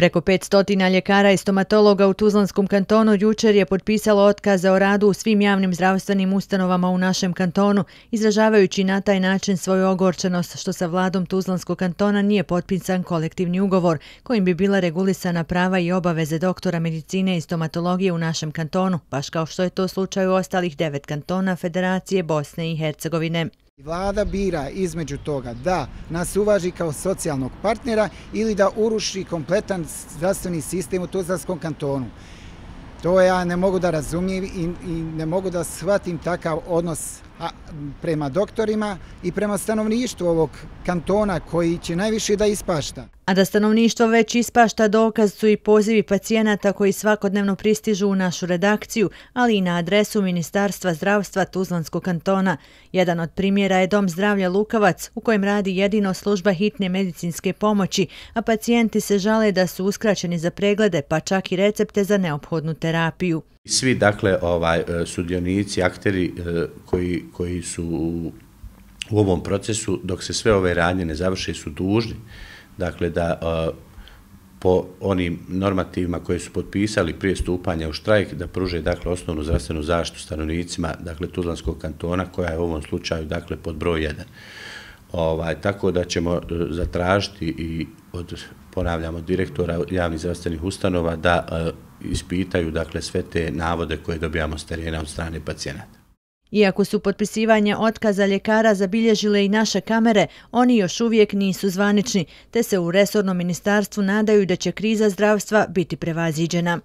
Preko 500 ljekara i stomatologa u Tuzlanskom kantonu jučer je potpisalo otkaza o radu u svim javnim zdravstvenim ustanovama u našem kantonu, izražavajući na taj način svoju ogorčenost što sa vladom Tuzlanskog kantona nije potpisan kolektivni ugovor kojim bi bila regulisana prava i obaveze doktora medicine i stomatologije u našem kantonu, baš kao što je to slučaj u ostalih devet kantona Federacije Bosne i Hercegovine. Vlada bira između toga da nas uvaži kao socijalnog partnera ili da uruši kompletan zdravstveni sistem u Tuzlanskom kantonu. To ja ne mogu da razumijem i ne mogu da shvatim takav odnos prema doktorima i prema stanovništvu ovog kantona koji će najviše da ispašta. A da stanovništvo već ispašta dokaz su i pozivi pacijenata koji svakodnevno pristižu u našu redakciju, ali i na adresu Ministarstva zdravstva Tuzlanskog kantona. Jedan od primjera je Dom zdravlja Lukavac u kojem radi jedino služba hitne medicinske pomoći, a pacijenti se žale da su uskraćeni za preglede pa čak i recepte za neophodnu terapiju svi dakle ovaj e, sudionici akteri e, koji koji su u ovom procesu dok se sve ove radnje ne završe su dužni dakle da e, po onim normativima koje su potpisali prije stupanja u štrajk da pruže dakle osnovnu zdravstvenu zaštitu stanovnicima dakle Tuzlanskog kantona koja je u ovom slučaju dakle pod broj 1. Ovaj tako da ćemo zatražiti i od ponavljamo direktora javnih zdravstvenih ustanova da ispitaju dakle sve te navode koje dobijamo s terena od strane pacijenata. Iako su potpisivanje otkaza ljekara zabilježile i naše kamere, oni još uvijek nisu zvanični, te se u resornom ministarstvu nadaju da će kriza zdravstva biti prevaziđena.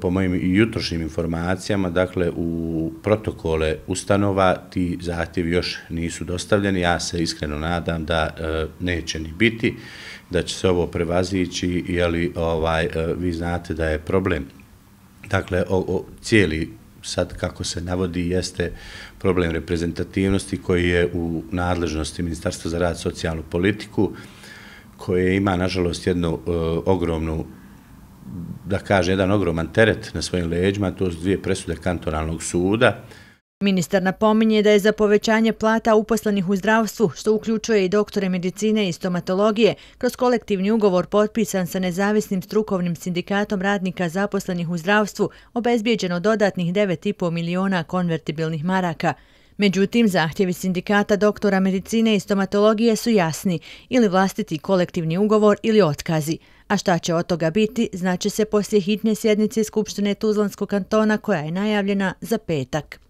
Po mojim jutrošnjim informacijama, dakle, u protokole ustanova ti zahtjevi još nisu dostavljeni. Ja se iskreno nadam da e, neće ni biti, da će se ovo prevazići, jer ovaj, e, vi znate da je problem. Dakle, cijeli sad kako se navodi jeste problem reprezentativnosti koji je u nadležnosti Ministarstva za rad i socijalnu politiku, koje ima, nažalost, jednu e, ogromnu da kaže, jedan ogroman teret na svojim leđima, to su dvije presude kantonalnog suda. Ministar napominje da je za povećanje plata uposlenih u zdravstvu, što uključuje i doktore medicine i stomatologije, kroz kolektivni ugovor potpisan sa nezavisnim strukovnim sindikatom radnika zaposlenih u zdravstvu, obezbijeđeno dodatnih 9,5 miliona konvertibilnih maraka. Međutim, zahtjevi sindikata doktora medicine i stomatologije su jasni ili vlastiti kolektivni ugovor ili otkazi. A šta će od toga biti, znači se poslije hitnje sjednice Skupštine Tuzlanskog kantona koja je najavljena za petak.